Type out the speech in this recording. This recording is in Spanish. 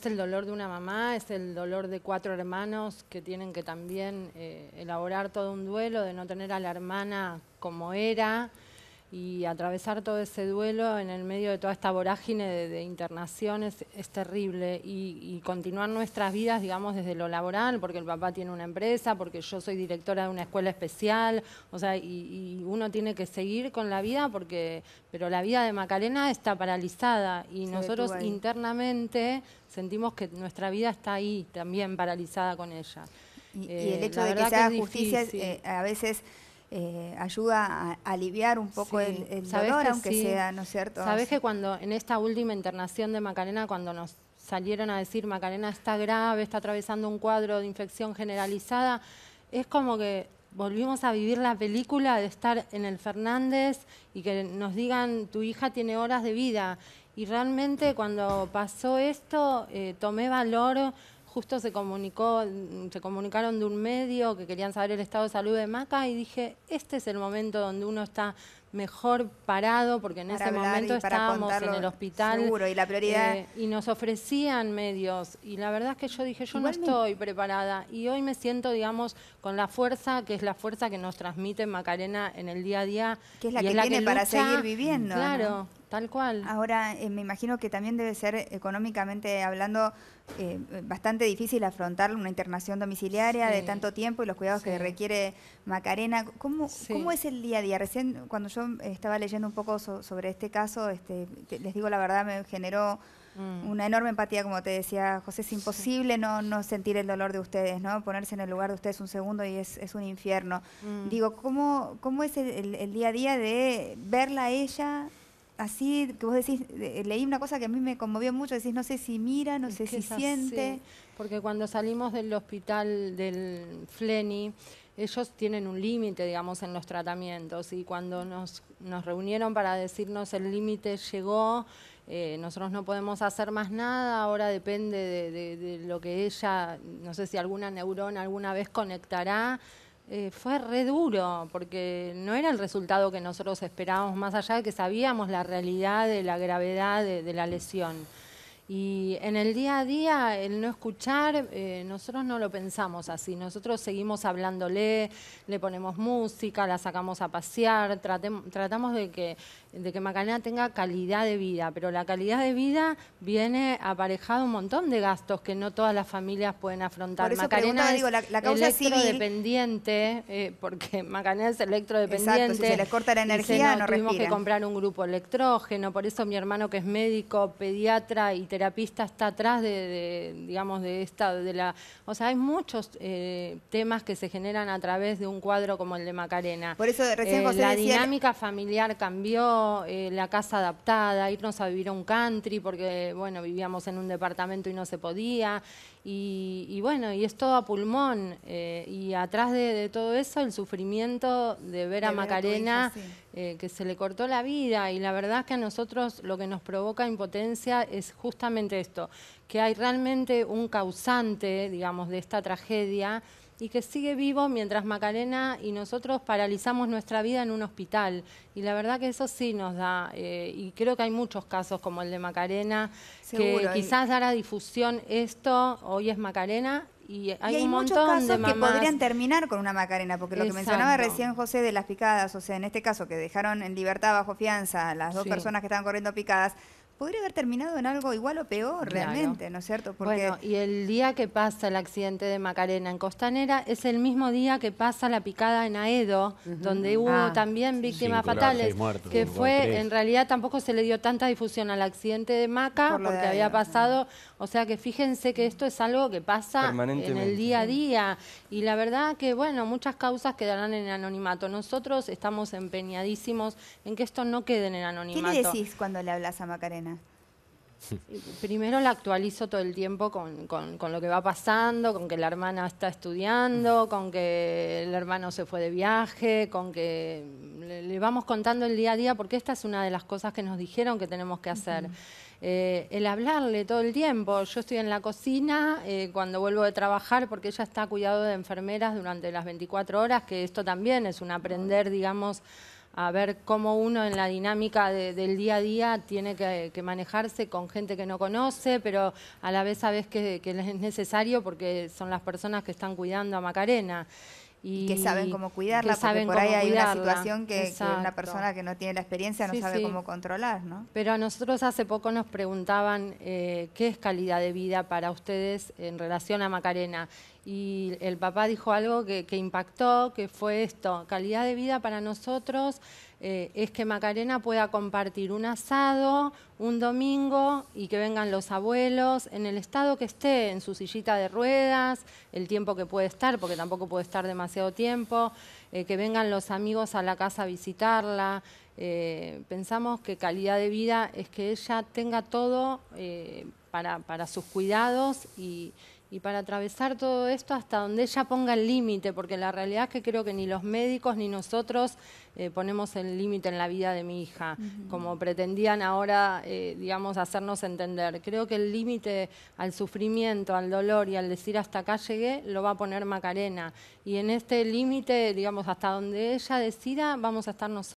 Es el dolor de una mamá, es el dolor de cuatro hermanos que tienen que también eh, elaborar todo un duelo de no tener a la hermana como era y atravesar todo ese duelo en el medio de toda esta vorágine de, internaciones es terrible y, continuar nuestras vidas, digamos, desde lo laboral, porque el papá tiene una empresa, porque yo soy directora de una escuela especial, o sea, y, uno tiene que seguir con la vida porque, pero la vida de Macarena está paralizada y nosotros internamente sentimos que nuestra vida está ahí también paralizada con ella. Y, eh, el hecho de que sea justicia eh, a veces eh, ayuda a aliviar un poco el, dolor, aunque sea, ¿no es cierto? Sabes que cuando en esta última internación de Macarena, cuando nos salieron a decir Macarena está grave, está atravesando un cuadro de infección generalizada, es como que volvimos a vivir la película de estar en el Fernández y que nos digan tu hija tiene horas de vida. Y realmente cuando pasó esto eh, tomé valor justo se comunicó, se comunicaron de un medio que querían saber el estado de salud de Maca y dije, este es el momento donde uno está mejor parado porque en ese momento estábamos en el hospital eh, y nos ofrecían medios y la verdad es que yo dije yo no estoy preparada y hoy me siento digamos con la fuerza que es la fuerza que nos transmite Macarena en el día a día que es la que es tiene para seguir viviendo claro tal cual ahora eh, me imagino que también debe ser económicamente hablando eh, bastante difícil afrontar una internación domiciliaria de tanto tiempo y los cuidados que requiere Macarena cómo cómo es el día a día recién cuando yo estaba leyendo un poco sobre este caso, este, les digo la verdad, me generó mm. una enorme empatía, como te decía José, es imposible no, no sentir el dolor de ustedes, ¿no? Ponerse en el lugar de ustedes un segundo y es, un infierno. Mm. Digo, ¿cómo, cómo es el, día a día de verla a ella así que vos decís, leí una cosa que a mí me conmovió mucho, decís, no sé si mira, no sé si siente. Porque cuando salimos del hospital del Fleni, ellos tienen un límite, digamos, en los tratamientos y cuando nos, reunieron para decirnos el límite llegó, eh, nosotros no podemos hacer más nada, ahora depende de, lo que ella, no sé si alguna neurona alguna vez conectará. Eh, fue re duro, porque no era el resultado que nosotros esperábamos, más allá de que sabíamos la realidad de la gravedad de la lesión. Y en el día a día, el no escuchar, eh, nosotros no lo pensamos así. Nosotros seguimos hablándole, le ponemos música, la sacamos a pasear, tratamos de que, de que Macarena tenga calidad de vida. Pero la calidad de vida viene aparejado un montón de gastos que no todas las familias pueden afrontar. Macarena es electrodependiente, eh, porque Macarena es electrodependiente. se les corta la energía, no, no Tuvimos que comprar un grupo electrógeno, por eso mi hermano que es médico, pediatra y terapista está atrás de, digamos, de esta, de la... O sea, hay muchos eh, temas que se generan a través de un cuadro como el de Macarena. Por eso recién eh, José La dinámica familiar cambió, eh, la casa adaptada, irnos a vivir a un country porque, bueno, vivíamos en un departamento y no se podía. Y, bueno, y es todo a pulmón. Eh, y atrás de, todo eso, el sufrimiento de ver a Macarena... que se le cortó la vida y la verdad es que a nosotros lo que nos provoca impotencia es justamente esto, que hay realmente un causante, digamos, de esta tragedia y que sigue vivo mientras Macarena y nosotros paralizamos nuestra vida en un hospital. Y la verdad que eso sí nos da, eh, y creo que hay muchos casos como el de Macarena, que quizás dará difusión esto, hoy es Macarena. Y hay, un muchos montón casos de que podrían terminar con una Macarena, porque lo que mencionaba recién José de las picadas, o sea, en este caso que dejaron en libertad bajo fianza las dos personas que estaban corriendo picadas, podría haber terminado en algo igual o peor realmente, ¿no es cierto? Bueno, y el día que pasa el accidente de Macarena en Costanera es el mismo día que pasa la picada en Aedo, donde hubo ah, también víctimas fatales, que fue, en realidad tampoco se le dio tanta difusión al accidente de Maca, porque había pasado, o sea que fíjense que esto es algo que pasa en el día a día, y la verdad que, bueno, muchas causas quedarán en anonimato. Nosotros estamos empeñadísimos en que esto no quede en anonimato. ¿Qué le decís cuando le hablas a Macarena? Primero la actualizo todo el tiempo con, con, lo que va pasando, con que la hermana está estudiando, con que el hermano se fue de viaje, con que le, vamos contando el día a día, porque esta es una de las cosas que nos dijeron que tenemos que hacer. Eh, el hablarle todo el tiempo. Yo estoy en la cocina eh, cuando vuelvo de trabajar, porque ella está cuidado de enfermeras durante las 24 horas, que esto también es un aprender, digamos, a ver cómo uno en la dinámica del día a día tiene que, manejarse con gente que no conoce, pero a la vez sabes que, es necesario porque son las personas que están cuidando a Macarena. Y, que saben cómo cuidarla, porque por ahí hay una situación que, una persona que no tiene la experiencia no sabe cómo controlar, ¿no? Pero a nosotros hace poco nos preguntaban eh, qué es calidad de vida para ustedes en relación a Macarena y el papá dijo algo que, impactó, que fue esto, calidad de vida para nosotros eh, es que Macarena pueda compartir un asado, un domingo y que vengan los abuelos en el estado que esté, en su sillita de ruedas, el tiempo que puede estar, porque tampoco puede estar demasiado tiempo, eh, que vengan los amigos a la casa a visitarla. Eh, pensamos que calidad de vida es que ella tenga todo para, para sus cuidados y, y para atravesar todo esto hasta donde ella ponga el límite, porque la realidad es que creo que ni los médicos ni nosotros eh, ponemos el límite en la vida de mi hija, como pretendían ahora, eh, digamos, hacernos entender. Creo que el límite al sufrimiento, al dolor y al decir hasta acá llegué, lo va a poner Macarena. Y en este límite, digamos, hasta donde ella decida, vamos a estar nosotros.